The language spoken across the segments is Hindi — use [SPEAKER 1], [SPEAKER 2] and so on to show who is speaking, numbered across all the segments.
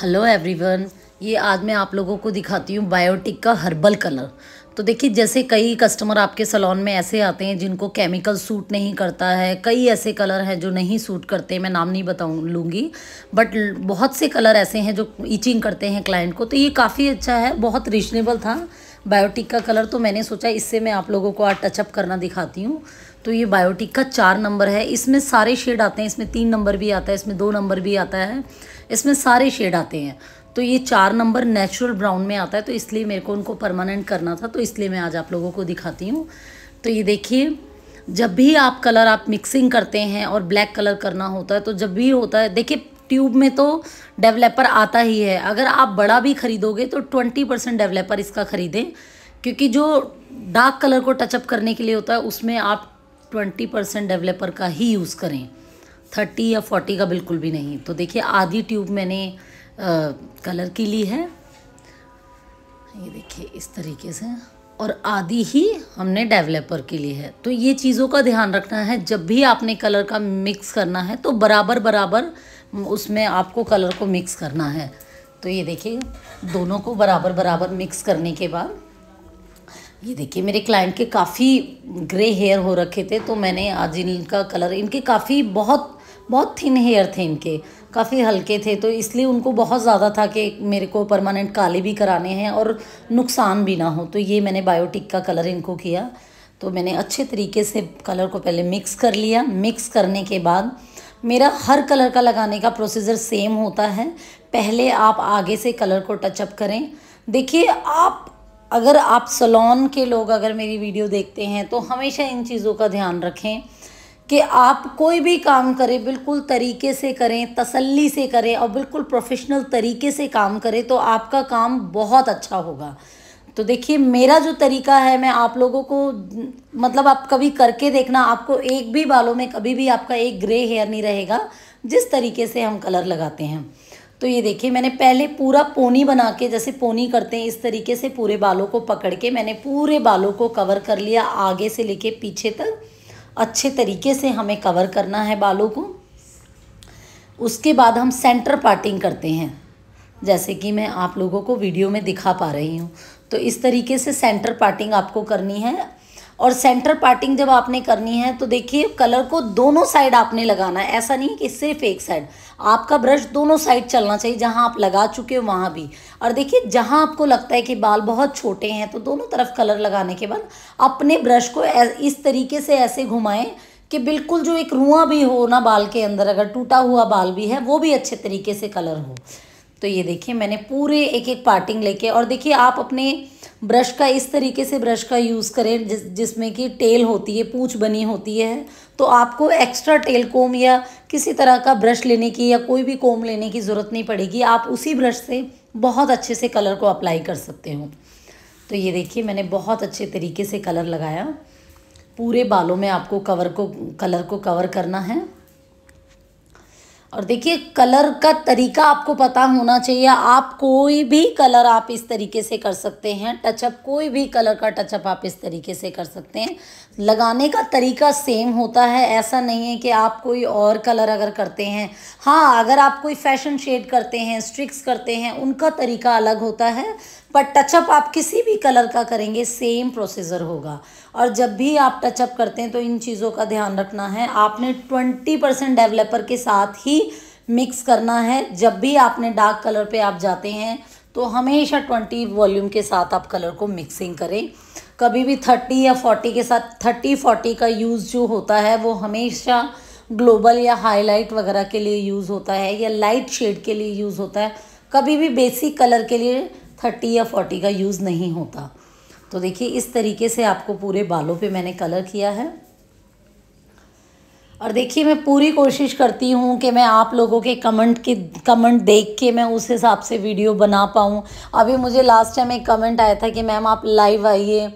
[SPEAKER 1] हेलो एवरीवन ये आज मैं आप लोगों को दिखाती हूँ बायोटिक का हर्बल कलर तो देखिए जैसे कई कस्टमर आपके सलोन में ऐसे आते हैं जिनको केमिकल सूट नहीं करता है कई ऐसे कलर हैं जो नहीं सूट करते मैं नाम नहीं बताऊँ लूँगी बट बहुत से कलर ऐसे हैं जो ईचिंग करते हैं क्लाइंट को तो ये काफ़ी अच्छा है बहुत रिजनेबल था बायोटिक का कलर तो मैंने सोचा इससे मैं आप लोगों को आज टचअप करना दिखाती हूँ तो ये बायोटिक का चार नंबर है इसमें सारे शेड आते हैं इसमें तीन नंबर भी आता है इसमें दो नंबर भी आता है इसमें सारे शेड आते हैं तो ये चार नंबर नेचुरल ब्राउन में आता है तो इसलिए मेरे को उनको परमानेंट करना था तो इसलिए मैं आज आप लोगों को दिखाती हूँ तो ये देखिए जब भी आप कलर आप मिक्सिंग करते हैं और ब्लैक कलर करना होता है तो जब भी होता है देखिए ट्यूब में तो डेवलपर आता ही है अगर आप बड़ा भी खरीदोगे तो ट्वेंटी परसेंट डेवलपर इसका ख़रीदें क्योंकि जो डार्क कलर को टचअप करने के लिए होता है उसमें आप ट्वेंटी परसेंट डेवलपर का ही यूज़ करें थर्टी या फोर्टी का बिल्कुल भी नहीं तो देखिए आधी ट्यूब मैंने आ, कलर की ली है ये देखिए इस तरीके से और आधी ही हमने डेवलपर के लिए है तो ये चीज़ों का ध्यान रखना है जब भी आपने कलर का मिक्स करना है तो बराबर बराबर उसमें आपको कलर को मिक्स करना है तो ये देखिए दोनों को बराबर बराबर मिक्स करने के बाद ये देखिए मेरे क्लाइंट के काफ़ी ग्रे हेयर हो रखे थे तो मैंने आज इनका कलर इनके काफ़ी बहुत बहुत थिन हेयर थे इनके काफ़ी हल्के थे तो इसलिए उनको बहुत ज़्यादा था कि मेरे को परमानेंट काले भी कराने हैं और नुकसान भी ना हो तो ये मैंने बायोटिक का कलर इनको किया तो मैंने अच्छे तरीके से कलर को पहले मिक्स कर लिया मिक्स करने के बाद मेरा हर कलर का लगाने का प्रोसीजर सेम होता है पहले आप आगे से कलर को टचअप करें देखिए आप अगर आप सलोन के लोग अगर मेरी वीडियो देखते हैं तो हमेशा इन चीज़ों का ध्यान रखें कि आप कोई भी काम करें बिल्कुल तरीके से करें तसल्ली से करें और बिल्कुल प्रोफेशनल तरीके से काम करें तो आपका काम बहुत अच्छा होगा तो देखिए मेरा जो तरीका है मैं आप लोगों को मतलब आप कभी करके देखना आपको एक भी बालों में कभी भी आपका एक ग्रे हेयर नहीं रहेगा जिस तरीके से हम कलर लगाते हैं तो ये देखिए मैंने पहले पूरा पोनी बना के जैसे पोनी करते हैं इस तरीके से पूरे बालों को पकड़ के मैंने पूरे बालों को कवर कर लिया आगे से लेके पीछे तक अच्छे तरीके से हमें कवर करना है बालों को उसके बाद हम सेंटर पार्टिंग करते हैं जैसे कि मैं आप लोगों को वीडियो में दिखा पा रही हूँ तो इस तरीके से सेंटर पार्टिंग आपको करनी है और सेंटर पार्टिंग जब आपने करनी है तो देखिए कलर को दोनों साइड आपने लगाना है ऐसा नहीं कि सिर्फ एक साइड आपका ब्रश दोनों साइड चलना चाहिए जहाँ आप लगा चुके हो वहाँ भी और देखिए जहाँ आपको लगता है कि बाल बहुत छोटे हैं तो दोनों तरफ कलर लगाने के बाद अपने ब्रश को इस तरीके से ऐसे घुमाएं कि बिल्कुल जो एक रुआ भी हो ना बाल के अंदर अगर टूटा हुआ बाल भी है वो भी अच्छे तरीके से कलर हो तो ये देखिए मैंने पूरे एक एक पार्टिंग लेके और देखिए आप अपने ब्रश का इस तरीके से ब्रश का यूज़ करें जिस जिसमें कि टेल होती है पूँछ बनी होती है तो आपको एक्स्ट्रा टेल कोम या किसी तरह का ब्रश लेने की या कोई भी कोम लेने की ज़रूरत नहीं पड़ेगी आप उसी ब्रश से बहुत अच्छे से कलर को अप्लाई कर सकते हो तो ये देखिए मैंने बहुत अच्छे तरीके से कलर लगाया पूरे बालों में आपको कवर को कलर को कवर करना है और देखिए कलर का तरीका आपको पता होना चाहिए आप कोई भी कलर आप इस तरीके से कर सकते हैं टचअप कोई भी कलर का टचअप आप इस तरीके से कर सकते हैं लगाने का तरीका सेम होता है ऐसा नहीं है कि आप कोई और कलर अगर करते हैं हाँ अगर आप कोई फैशन शेड करते हैं स्ट्रिक्स करते हैं उनका तरीका अलग होता है बट टचअप आप किसी भी कलर का करेंगे सेम प्रोसीजर होगा और जब भी आप टचअप करते हैं तो इन चीज़ों का ध्यान रखना है आपने ट्वेंटी परसेंट डेवलपर के साथ ही मिक्स करना है जब भी आपने डार्क कलर पे आप जाते हैं तो हमेशा ट्वेंटी वॉल्यूम के साथ आप कलर को मिक्सिंग करें कभी भी थर्टी या फोर्टी के साथ थर्टी फोर्टी का यूज़ जो होता है वो हमेशा ग्लोबल या हाईलाइट वगैरह के लिए यूज़ होता है या लाइट शेड के लिए यूज़ होता है कभी भी बेसिक कलर के लिए थर्टी या फोर्टी का यूज़ नहीं होता तो देखिए इस तरीके से आपको पूरे बालों पे मैंने कलर किया है और देखिए मैं पूरी कोशिश करती हूँ कि मैं आप लोगों के कमेंट के कमेंट देख के मैं उस हिसाब से वीडियो बना पाऊँ अभी मुझे लास्ट टाइम एक कमेंट आया था कि मैम आप लाइव आइए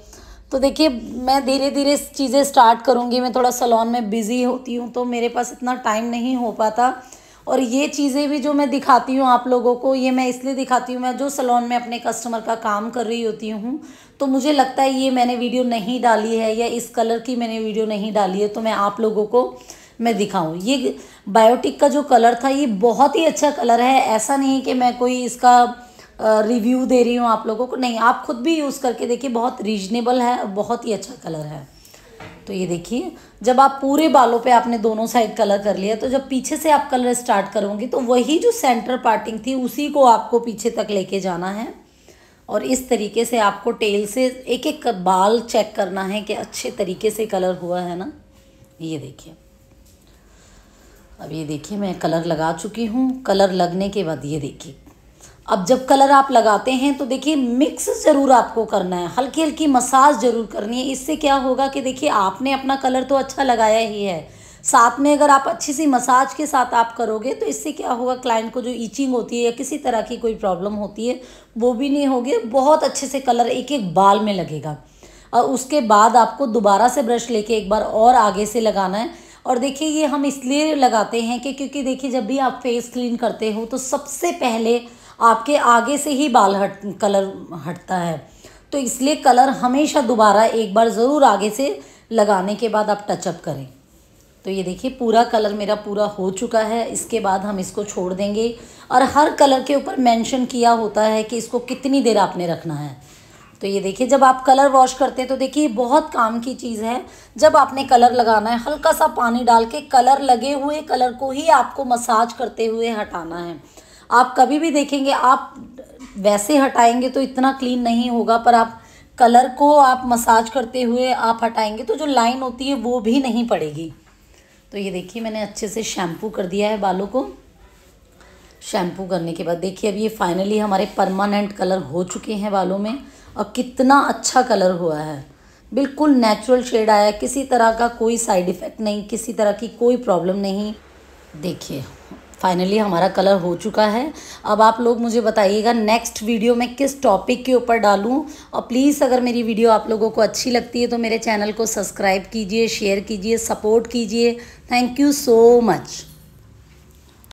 [SPEAKER 1] तो देखिए मैं धीरे धीरे चीज़ें स्टार्ट करूँगी मैं थोड़ा सलोन में बिज़ी होती हूँ तो मेरे पास इतना टाइम नहीं हो पाता और ये चीज़ें भी जो मैं दिखाती हूँ आप लोगों को ये मैं इसलिए दिखाती हूँ मैं जो सलोन में अपने कस्टमर का काम कर रही होती हूँ तो मुझे लगता है ये मैंने वीडियो नहीं डाली है या इस कलर की मैंने वीडियो नहीं डाली है तो मैं आप लोगों को मैं दिखाऊँ ये बायोटिक का जो कलर था ये बहुत ही अच्छा कलर है ऐसा नहीं कि मैं कोई इसका रिव्यू दे रही हूँ आप लोगों को नहीं आप खुद भी यूज़ करके देखिए बहुत रीजनेबल है बहुत ही अच्छा कलर है तो ये देखिए जब आप पूरे बालों पे आपने दोनों साइड कलर कर लिया तो जब पीछे से आप कलर स्टार्ट करोगे तो वही जो सेंटर पार्टिंग थी उसी को आपको पीछे तक लेके जाना है और इस तरीके से आपको टेल से एक एक बाल चेक करना है कि अच्छे तरीके से कलर हुआ है ना ये देखिए अब ये देखिए मैं कलर लगा चुकी हूँ कलर लगने के बाद ये देखिए अब जब कलर आप लगाते हैं तो देखिए मिक्स ज़रूर आपको करना है हल्की हल्की मसाज ज़रूर करनी है इससे क्या होगा कि देखिए आपने अपना कलर तो अच्छा लगाया ही है साथ में अगर आप अच्छी सी मसाज के साथ आप करोगे तो इससे क्या होगा क्लाइंट को जो ईचिंग होती है या किसी तरह की कोई प्रॉब्लम होती है वो भी नहीं होगी बहुत अच्छे से कलर एक एक बाल में लगेगा और उसके बाद आपको दोबारा से ब्रश लेके एक बार और आगे से लगाना है और देखिए ये हम इसलिए लगाते हैं कि क्योंकि देखिए जब भी आप फेस क्लीन करते हो तो सबसे पहले आपके आगे से ही बाल हट कलर हटता है तो इसलिए कलर हमेशा दोबारा एक बार ज़रूर आगे से लगाने के बाद आप टचअप करें तो ये देखिए पूरा कलर मेरा पूरा हो चुका है इसके बाद हम इसको छोड़ देंगे और हर कलर के ऊपर मेंशन किया होता है कि इसको कितनी देर आपने रखना है तो ये देखिए जब आप कलर वॉश करते हैं तो देखिए ये बहुत काम की चीज़ है जब आपने कलर लगाना है हल्का सा पानी डाल के कलर लगे हुए कलर को ही आपको मसाज करते हुए हटाना है आप कभी भी देखेंगे आप वैसे हटाएंगे तो इतना क्लीन नहीं होगा पर आप कलर को आप मसाज करते हुए आप हटाएंगे तो जो लाइन होती है वो भी नहीं पड़ेगी तो ये देखिए मैंने अच्छे से शैम्पू कर दिया है बालों को शैम्पू करने के बाद देखिए अब ये फाइनली हमारे परमानेंट कलर हो चुके हैं बालों में और कितना अच्छा कलर हुआ है बिल्कुल नेचुरल शेड आया किसी तरह का कोई साइड इफ़ेक्ट नहीं किसी तरह की कोई प्रॉब्लम नहीं देखिए फाइनली हमारा कलर हो चुका है अब आप लोग मुझे बताइएगा नेक्स्ट वीडियो मैं किस टॉपिक के ऊपर डालूँ और प्लीज़ अगर मेरी वीडियो आप लोगों को अच्छी लगती है तो मेरे चैनल को सब्सक्राइब कीजिए शेयर कीजिए सपोर्ट कीजिए थैंक यू सो मच